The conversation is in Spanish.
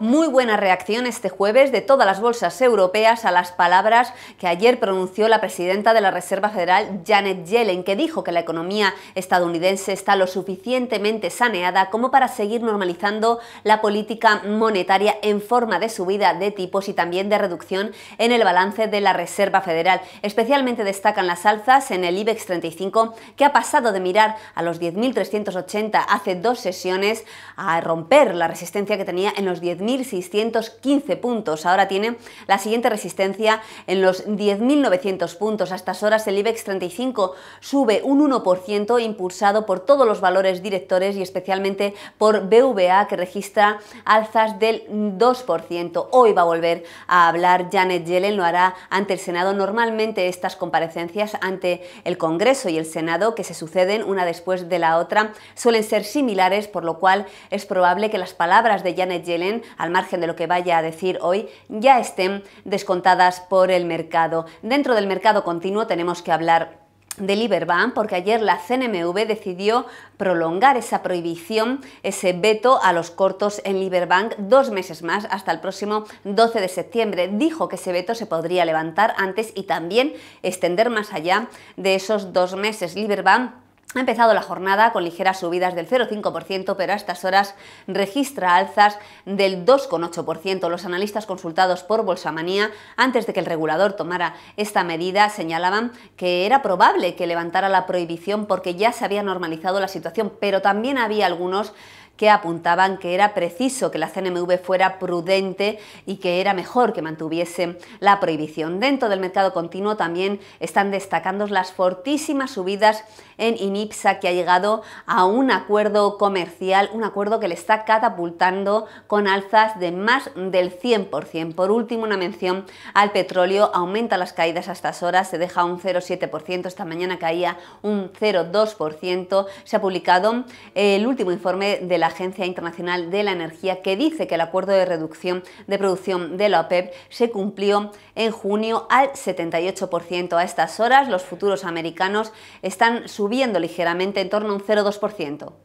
Muy buena reacción este jueves de todas las bolsas europeas a las palabras que ayer pronunció la presidenta de la Reserva Federal, Janet Yellen, que dijo que la economía estadounidense está lo suficientemente saneada como para seguir normalizando la política monetaria en forma de subida de tipos y también de reducción en el balance de la Reserva Federal. Especialmente destacan las alzas en el IBEX 35, que ha pasado de mirar a los 10.380 hace dos sesiones a romper la resistencia que tenía en los 10.000 1.615 puntos. Ahora tiene la siguiente resistencia en los 10.900 puntos. A estas horas el IBEX 35 sube un 1% impulsado por todos los valores directores y especialmente por BVA que registra alzas del 2%. Hoy va a volver a hablar Janet Yellen, lo hará ante el Senado. Normalmente estas comparecencias ante el Congreso y el Senado que se suceden una después de la otra suelen ser similares, por lo cual es probable que las palabras de Janet Yellen al margen de lo que vaya a decir hoy, ya estén descontadas por el mercado. Dentro del mercado continuo tenemos que hablar de LiberBank porque ayer la CNMV decidió prolongar esa prohibición, ese veto a los cortos en Liberbank dos meses más hasta el próximo 12 de septiembre. Dijo que ese veto se podría levantar antes y también extender más allá de esos dos meses. Liberbank ha empezado la jornada con ligeras subidas del 0,5%, pero a estas horas registra alzas del 2,8%. Los analistas consultados por Bolsamanía, antes de que el regulador tomara esta medida, señalaban que era probable que levantara la prohibición porque ya se había normalizado la situación, pero también había algunos que apuntaban que era preciso que la CNMV fuera prudente y que era mejor que mantuviese la prohibición. Dentro del mercado continuo también están destacando las fortísimas subidas en INIPSA que ha llegado a un acuerdo comercial, un acuerdo que le está catapultando con alzas de más del 100%. Por último, una mención al petróleo, aumenta las caídas a estas horas, se deja un 0,7%, esta mañana caía un 0,2%. Se ha publicado el último informe de la la Agencia Internacional de la Energía que dice que el acuerdo de reducción de producción de la OPEP se cumplió en junio al 78%. A estas horas los futuros americanos están subiendo ligeramente en torno a un 0,2%.